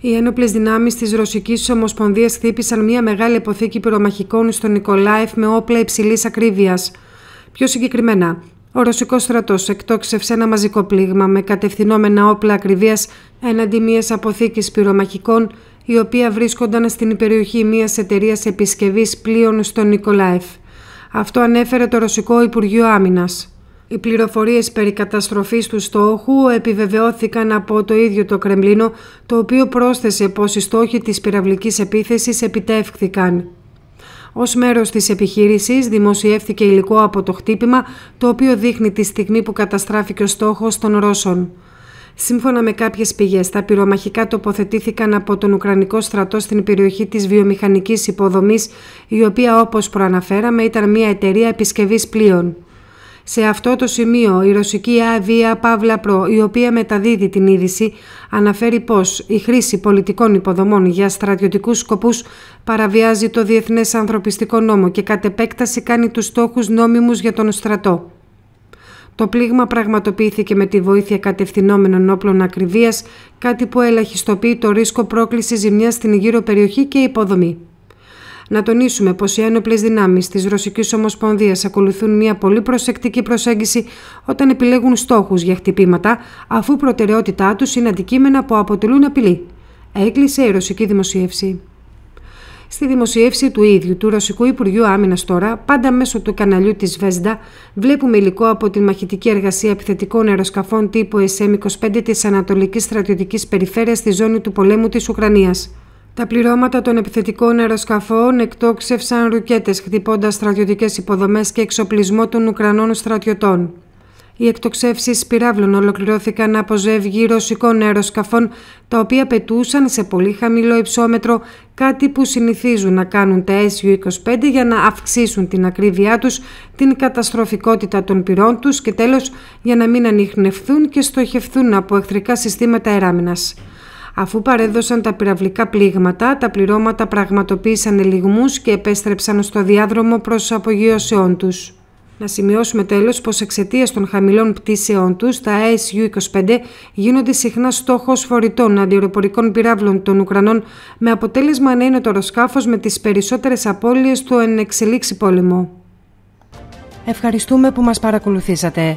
Οι ένοπλες δυνάμεις της Ρωσικής Ομοσπονδίας χτύπησαν μια μεγάλη αποθήκη πυρομαχικών στο Νικολάεφ με όπλα υψηλής ακρίβειας. Πιο συγκεκριμένα, ο Ρωσικός στρατός εκτόξευσε ένα μαζικό πλήγμα με κατευθυνόμενα όπλα ακριβία έναντι μιας αποθήκης πυρομαχικών, η οποία βρίσκονταν στην περιοχή μιας εταιρείας επισκευής πλοίων στο Νικολάεφ. Αυτό ανέφερε το Ρωσικό Υπουργείο Άμυνας. Οι πληροφορίες περί καταστροφής του στόχου επιβεβαιώθηκαν από το ίδιο το Κρεμλίνο, το οποίο πρόσθεσε πως οι στόχοι της πυραυλικής επίθεσης επιτεύχθηκαν. Ως μέρος της επιχείρησης δημοσιεύθηκε υλικό από το χτύπημα, το οποίο δείχνει τη στιγμή που καταστράφηκε ο στόχος των Ρώσων. Σύμφωνα με κάποιες πηγές, τα πυρομαχικά τοποθετήθηκαν από τον Ουκρανικό στρατό στην περιοχή της βιομηχανικής υποδομής, η οποία, όπως προαναφέραμε, ήταν μια εταιρεία επισκευής πλοίων. Σε αυτό το σημείο η ρωσική ΑΒΙΑ Παύλα Προ, η οποία μεταδίδει την είδηση, αναφέρει πως η χρήση πολιτικών υποδομών για στρατιωτικούς σκοπούς παραβιάζει το Διεθνές Ανθρωπιστικό Νόμο και κατ' επέκταση κάνει τους στόχους νόμιμους για τον στρατό. Το πλήγμα πραγματοποιήθηκε με τη βοήθεια κατευθυνόμενων όπλων ακριβίας, κάτι που ελαχιστοποιεί το ρίσκο πρόκλησης ζημιάς στην γύρω περιοχή και υποδομή. Να τονίσουμε πως οι ένοπλες δυνάμεις της Ρωσικής Ομοσπονδίας ακολουθούν μια πολύ προσεκτική προσέγγιση όταν επιλέγουν στόχους για χτυπήματα, αφού προτεραιότητά τους είναι αντικείμενα που αποτελούν απειλή. Έκλεισε η ρωσική δημοσίευση. Στη δημοσίευση του ίδιου του Ρωσικού Υπουργείου Άμυνας τώρα, πάντα μέσω του καναλιού της Βέσντα, βλέπουμε υλικό από τη μαχητική εργασία επιθετικών αεροσκαφών τύπου SM-25 της Ανατολικής Στρατιωτικής Περιφέρειας στη ζώνη του πολέμου της Ουκρανίας. Τα πληρώματα των επιθετικών αεροσκαφών εκτόξευσαν ρουκέτες χτυπώντας στρατιωτικές υποδομές και εξοπλισμό των Ουκρανών στρατιωτών. Οι εκτοξεύσεις πυράβλων ολοκληρώθηκαν από ζεύγη ρωσικών αεροσκαφών, τα οποία πετούσαν σε πολύ χαμηλό υψόμετρο, κάτι που συνηθίζουν να κάνουν τα SU-25 για να αυξήσουν την ακρίβειά τους, την καταστροφικότητα των πυρών τους και τέλος για να μην ανοιχνευθούν και στοχευθούν από εχθρικά συστήματα εράμινας. Αφού παρέδωσαν τα πυραυλικά πλήγματα, τα πληρώματα πραγματοποίησαν ελιγμούς και επέστρεψαν στο διάδρομο προς απογείωσεών τους. Να σημειώσουμε τέλος πως εξαιτίας των χαμηλών πτήσεών τους, τα su 25 γίνονται συχνά στόχος φορητών αντιεροπορικών πυράβλων των Ουκρανών, με αποτέλεσμα να είναι το με τις περισσότερες απώλειες του εξελίξει πόλεμο. Ευχαριστούμε που μας παρακολουθήσατε.